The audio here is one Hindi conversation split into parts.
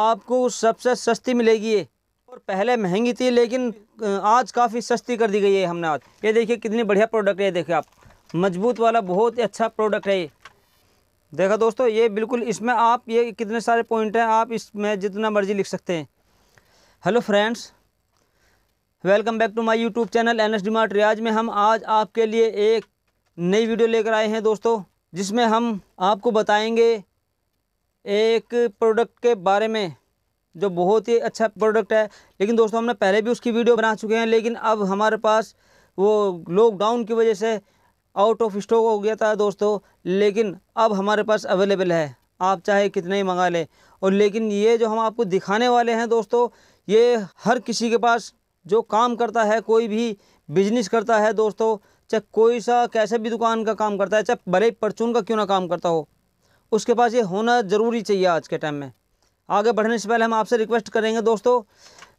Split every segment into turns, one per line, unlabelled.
आपको सबसे सस्ती मिलेगी ये और पहले महंगी थी लेकिन आज काफ़ी सस्ती कर दी गई है हमने आज ये देखिए कितनी बढ़िया प्रोडक्ट है देखिए आप मजबूत वाला बहुत ही अच्छा प्रोडक्ट है ये देखा दोस्तों ये बिल्कुल इसमें आप ये कितने सारे पॉइंट हैं आप इसमें जितना मर्जी लिख सकते हैं hello friends welcome back to my YouTube channel N S Riyaz में हम आज आपके लिए एक नई वीडियो लेकर आए हैं दोस्तों जिसमें हम आपको बताएंगे एक प्रोडक्ट के बारे में जो बहुत ही अच्छा प्रोडक्ट है लेकिन दोस्तों हमने पहले भी उसकी वीडियो बना चुके हैं लेकिन अब हमारे पास वो लॉकडाउन की वजह से आउट ऑफ स्टॉक हो गया था दोस्तों लेकिन अब हमारे पास अवेलेबल है आप चाहे कितने ही मंगा लें और लेकिन ये जो हम आपको दिखाने वाले हैं दोस्तों ये हर किसी के पास जो काम करता है कोई भी बिजनेस करता है दोस्तों चाहे कोई सा कैसे भी दुकान का काम करता है चाहे बड़े परचून का क्यों ना काम करता हो उसके पास ये होना ज़रूरी चाहिए आज के टाइम में आगे बढ़ने से पहले हम आपसे रिक्वेस्ट करेंगे दोस्तों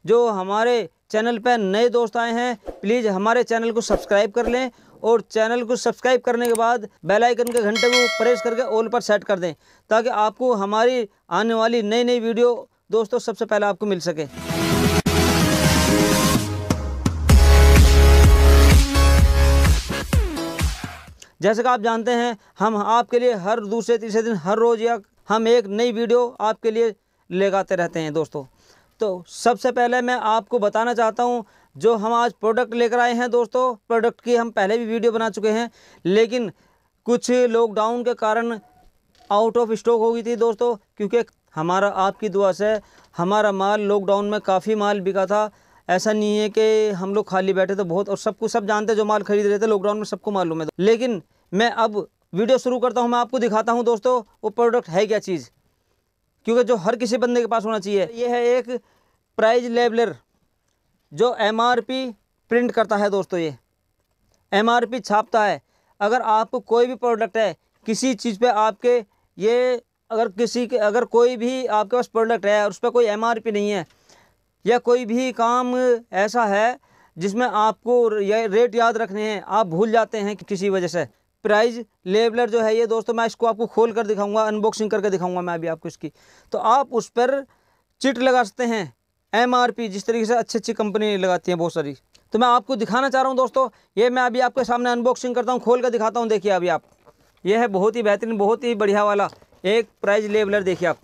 जो हमारे चैनल पर नए दोस्त आए हैं प्लीज़ हमारे चैनल को सब्सक्राइब कर लें और चैनल को सब्सक्राइब करने के बाद बेल आइकन के घंटे को प्रेस करके ऑल पर सेट कर दें ताकि आपको हमारी आने वाली नई नई वीडियो दोस्तों सबसे पहले आपको मिल सके जैसे कि आप जानते हैं हम आपके लिए हर दूसरे तीसरे दिन हर रोज़ या हम एक नई वीडियो आपके लिए लगाते रहते हैं दोस्तों तो सबसे पहले मैं आपको बताना चाहता हूँ जो हम आज प्रोडक्ट लेकर आए हैं दोस्तों प्रोडक्ट की हम पहले भी वीडियो बना चुके हैं लेकिन कुछ लॉकडाउन के कारण आउट ऑफ स्टॉक हो गई थी दोस्तों क्योंकि हमारा आपकी दुआ से हमारा माल लॉकडाउन में काफ़ी माल बिका था ऐसा नहीं है कि हम लोग खाली बैठे तो बहुत और सबको सब जानते जो माल खरीद रहे थे लॉकडाउन में सबको मालूम है लेकिन मैं अब वीडियो शुरू करता हूँ मैं आपको दिखाता हूँ दोस्तों वो प्रोडक्ट है क्या चीज़ क्योंकि जो हर किसी बंदे के पास होना चाहिए ये है एक प्राइज लेबलर जो एम प्रिंट करता है दोस्तों ये एम छापता है अगर आपको कोई भी प्रोडक्ट है किसी चीज़ पे आपके ये अगर किसी के अगर कोई भी आपके पास प्रोडक्ट है और उस पर कोई एम नहीं है या कोई भी काम ऐसा है जिसमें आपको रेट याद रखने हैं आप भूल जाते हैं कि किसी वजह से प्राइज लेबलर जो है ये दोस्तों मैं इसको आपको खोल कर दिखाऊंगा अनबॉक्सिंग करके दिखाऊंगा मैं अभी आपको इसकी तो आप उस पर चिट लगा सकते हैं एमआरपी जिस तरीके से अच्छी अच्छी कंपनी लगाती हैं बहुत सारी तो मैं आपको दिखाना चाह रहा हूँ दोस्तों ये मैं अभी आपके सामने अनबॉक्सिंग करता हूँ खोल कर दिखाता हूँ देखिए अभी आप ये है बहुत ही बेहतरीन बहुत ही बढ़िया वाला एक प्राइज लेबलर देखिए आप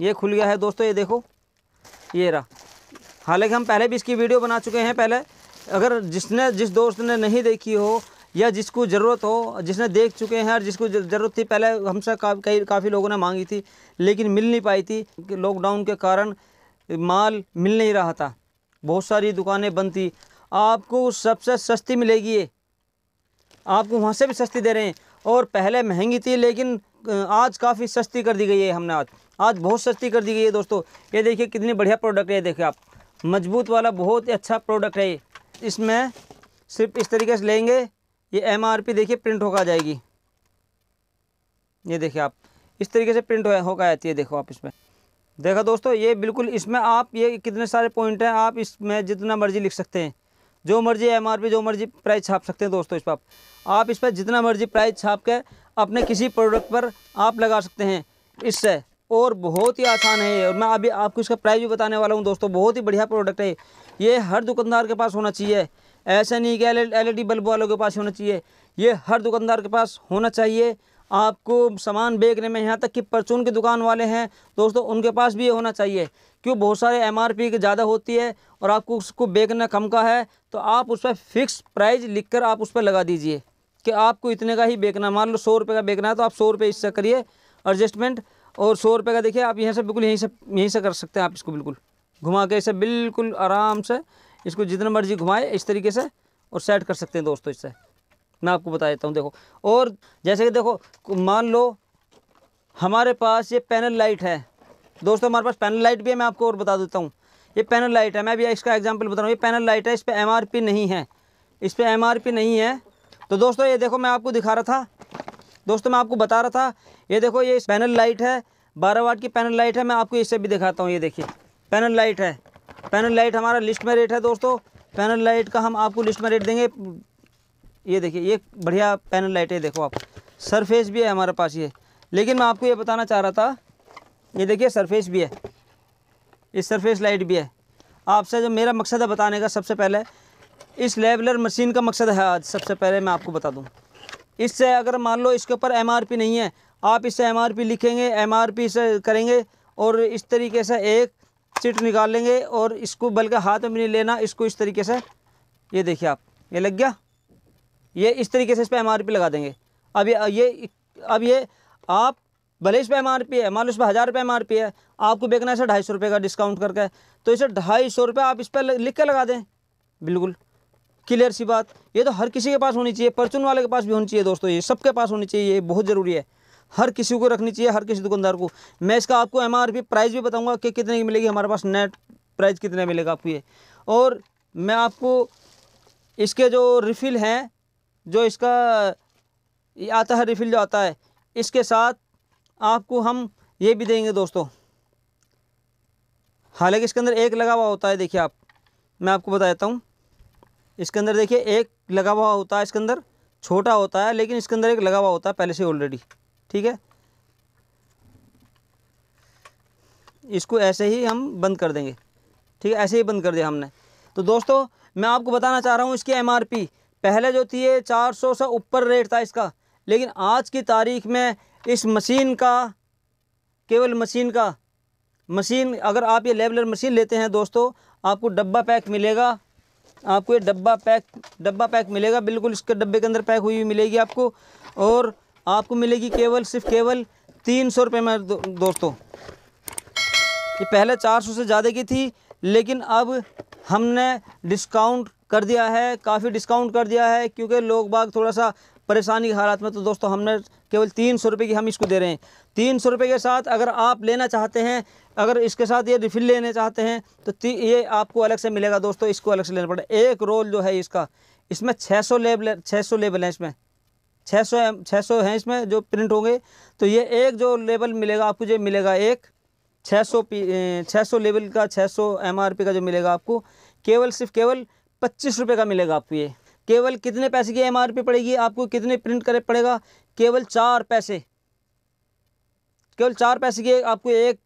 ये खुल गया है दोस्तों ये देखो ये रहा हालांकि हम पहले भी इसकी वीडियो बना चुके हैं पहले अगर जिसने जिस दोस्त ने नहीं देखी हो या जिसको ज़रूरत हो जिसने देख चुके हैं और जिसको ज़रूरत थी पहले हमसे का, कई काफ़ी लोगों ने मांगी थी लेकिन मिल नहीं पाई थी लॉकडाउन के कारण माल मिल नहीं रहा था बहुत सारी दुकानें बंद थी आपको सबसे सस्ती मिलेगी ये आपको वहाँ से भी सस्ती दे रहे हैं और पहले महंगी थी लेकिन आज काफ़ी सस्ती कर दी गई है हमने आज आज बहुत सस्ती कर दी गई है दोस्तों ये देखिए कितनी बढ़िया प्रोडक्ट है देखिए आप मजबूत वाला बहुत ही अच्छा प्रोडक्ट है इसमें सिर्फ इस तरीके से लेंगे ये एम देखिए प्रिंट होकर आ जाएगी ये देखिए आप इस तरीके से प्रिंट होकर आती है देखो आप इसमें देखा दोस्तों ये बिल्कुल इसमें आप ये कितने सारे पॉइंट हैं आप इसमें जितना मर्जी लिख सकते हैं जो मर्जी एम आर पी जो मर्जी प्राइस छाप सकते हैं दोस्तों इस पर आप इस पर जितना मर्जी प्राइस छाप के अपने किसी प्रोडक्ट पर आप लगा सकते हैं इससे और बहुत ही आसान है और मैं अभी आपको इसका प्राइस भी बताने वाला हूँ दोस्तों बहुत ही बढ़िया प्रोडक्ट है ये हर दुकानदार के पास होना चाहिए ऐसा नहीं कि एल ई बल्ब वालों के पास होना चाहिए ये हर दुकानदार के पास होना चाहिए आपको सामान बेचने में यहाँ तक कि परचून की दुकान वाले हैं दोस्तों उनके पास भी ये होना चाहिए क्यों बहुत सारे एम आर पी ज़्यादा होती है और आपको उसको बेचना कम का है तो आप उस पर फिक्स प्राइस लिख कर आप उस पर लगा दीजिए कि आपको इतने का ही बेचना मान लो सौ रुपये का बेचना है तो आप सौ रुपये इससे करिए एडजस्टमेंट और सौ रुपये का देखिए आप यहाँ से बिल्कुल यहीं से यहीं से कर सकते हैं आप इसको बिल्कुल घुमा के इसे बिल्कुल आराम से इसको जितना मर्जी घुमाए इस तरीके से और सेट कर सकते हैं दोस्तों इससे मैं आपको बता देता हूँ देखो और जैसे कि देखो मान लो हमारे पास ये पैनल लाइट है दोस्तों हमारे पास पैनल लाइट भी है मैं आपको और बता देता हूँ ये पैनल लाइट है मैं भी इसका एग्जाम्पल बता रहा हूँ ये पैनल लाइट है इस पर एम नहीं है इस पर एम नहीं है तो दोस्तों ये देखो मैं आपको दिखा रहा था दोस्तों मैं आपको बता रहा था ये देखो ये पैनल लाइट है बारह वाट की पैनल लाइट है मैं आपको इससे भी दिखाता हूँ ये देखिए पैनल लाइट है पैनल लाइट हमारा लिस्ट में रेट है दोस्तों पैनल लाइट का हम आपको लिस्ट में रेट देंगे ये देखिए ये बढ़िया पैनल लाइट है देखो आप सरफेस भी है हमारे पास ये लेकिन मैं आपको ये बताना चाह रहा था ये देखिए सरफेस भी है इस सरफेस लाइट भी है आपसे जो मेरा मकसद है बताने का सबसे पहले इस लेवलर मशीन का मकसद है आज सबसे पहले मैं आपको बता दूँ इससे अगर मान लो इसके ऊपर एम नहीं है आप इससे एम लिखेंगे एम से करेंगे और इस तरीके से एक सीट निकाल लेंगे और इसको बल्कि हाथ में नहीं लेना इसको इस तरीके से ये देखिए आप ये लग गया ये इस तरीके से इस पर एम लगा देंगे अब ये ये अब ये आप भले इस पर एम है मान लो इस पर हज़ार रुपये एम है आपको बेचना है सर ढाई सौ रुपये का डिस्काउंट करके तो इसे ढाई सौ रुपये आप इस पर लिख के लगा दें बिल्कुल क्लियर सी बात ये तो हर किसी के पास होनी चाहिए परचून वाले के पास भी होनी चाहिए दोस्तों ये सबके पास होनी चाहिए ये बहुत ज़रूरी है हर किसी को रखनी चाहिए हर किसी दुकानदार को मैं इसका आपको एम प्राइस भी बताऊँगा कि कितने की मिलेगी हमारे पास नेट प्राइस कितने मिलेगा आपको ये और मैं आपको इसके जो रिफ़िल हैं जो इसका आता है रिफ़िल जो आता है इसके साथ आपको हम ये भी देंगे दोस्तों हालांकि इसके अंदर एक लगा हुआ होता है देखिए आप मैं आपको बता देता हूँ इसके अंदर देखिए एक लगा हुआ होता है इसके अंदर छोटा होता है लेकिन इसके अंदर एक लगा हुआ होता है पहले से ऑलरेडी ठीक है इसको ऐसे ही हम बंद कर देंगे ठीक है ऐसे ही बंद कर दिया हमने तो दोस्तों मैं आपको बताना चाह रहा हूँ इसकी एम पहले जो थी ये चार सौ से ऊपर रेट था इसका लेकिन आज की तारीख में इस मशीन का केवल मशीन का मशीन अगर आप ये लेवलर मशीन लेते हैं दोस्तों आपको डब्बा पैक मिलेगा आपको ये डब्बा पैक डब्बा पैक मिलेगा बिल्कुल इसके डब्बे के अंदर पैक हुई हुई मिलेगी आपको और आपको मिलेगी केवल सिर्फ केवल तीन सौ रुपये में दो, दोस्तों ये पहले चार सौ से ज़्यादा की थी लेकिन अब हमने डिस्काउंट कर दिया है काफ़ी डिस्काउंट कर दिया है क्योंकि लोग बाग थोड़ा सा परेशानी की हालात में तो दोस्तों हमने केवल तीन सौ रुपये की हम इसको दे रहे हैं तीन सौ रुपये के साथ अगर आप लेना चाहते हैं अगर इसके साथ ये रिफ़िल लेने चाहते हैं तो ये आपको अलग से मिलेगा दोस्तों इसको अलग से लेना पड़ेगा एक रोल जो है इसका इसमें छः सौ लेबल छः सौ लेबल हैं इसमें छः सौ छः सौ हैं इसमें जो प्रिंट होंगे तो ये एक जो लेबल मिलेगा आपको जो मिलेगा एक छः सौ पी छः सौ लेबल का छः सौ एम आर पी का जो मिलेगा आपको केवल सिर्फ केवल पच्चीस रुपये का मिलेगा आपको ये केवल कितने पैसे की एम पड़ेगी आपको कितने प्रिंट करे पड़ेगा केवल चार पैसे केवल चार पैसे की आपको एक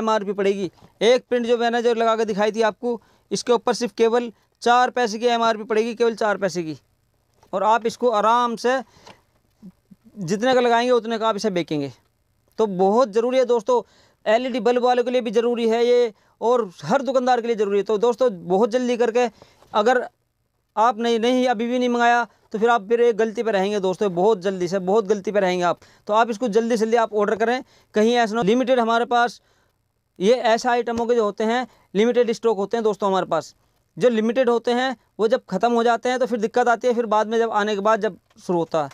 एम पड़ेगी एक प्रिंट जो मैंने जो लगा कर दिखाई थी आपको इसके ऊपर सिर्फ केवल चार पैसे की एम पड़ेगी केवल चार पैसे की और आप इसको आराम से जितने का लगाएंगे उतने का आप इसे बेचेंगे तो बहुत ज़रूरी है दोस्तों एलईडी e बल्ब वाले के लिए भी ज़रूरी है ये और हर दुकानदार के लिए ज़रूरी है तो दोस्तों बहुत जल्दी करके अगर आप नहीं नहीं अभी भी नहीं मंगाया तो फिर आप फिर एक गलती पर रहेंगे दोस्तों बहुत जल्दी से बहुत गलती पर रहेंगे आप तो आप इसको जल्दी जल्दी आप ऑर्डर करें कहीं ऐसा लिमिटेड हमारे पास ये ऐसे आइटमों के जो होते हैं लिमिटेड स्टॉक होते हैं दोस्तों हमारे पास जो लिमिटेड होते हैं वो जब ख़त्म हो जाते हैं तो फिर दिक्कत आती है फिर बाद में जब आने के बाद जब शुरू होता है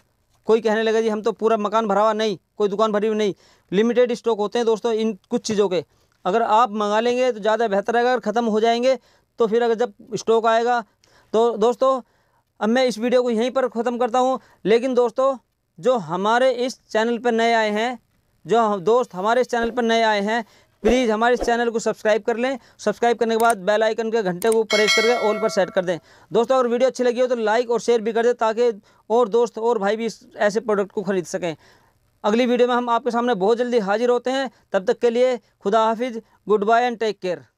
कोई कहने लगा जी हम तो पूरा मकान भरा हुआ नहीं कोई दुकान भरी हुई नहीं लिमिटेड स्टॉक होते हैं दोस्तों इन कुछ चीज़ों के अगर आप मंगा लेंगे तो ज़्यादा बेहतर रहेगा अगर ख़त्म हो जाएंगे तो फिर अगर जब स्टॉक आएगा तो दोस्तों अब मैं इस वीडियो को यहीं पर ख़त्म करता हूँ लेकिन दोस्तों जो हमारे इस चैनल पर नए आए हैं जो दोस्त हमारे इस चैनल पर नए आए हैं प्लीज़ हमारे इस चैनल को सब्सक्राइब कर लें सब्सक्राइब करने के बाद बेल आइकन के घंटे को प्रेस करके ऑल पर सेट कर दें दोस्तों अगर वीडियो अच्छी लगी हो तो लाइक और शेयर भी कर दें ताकि और दोस्त और भाई भी ऐसे प्रोडक्ट को ख़रीद सकें अगली वीडियो में हम आपके सामने बहुत जल्दी हाजिर होते हैं तब तक के लिए खुदा हाफिज़ goodbye and take care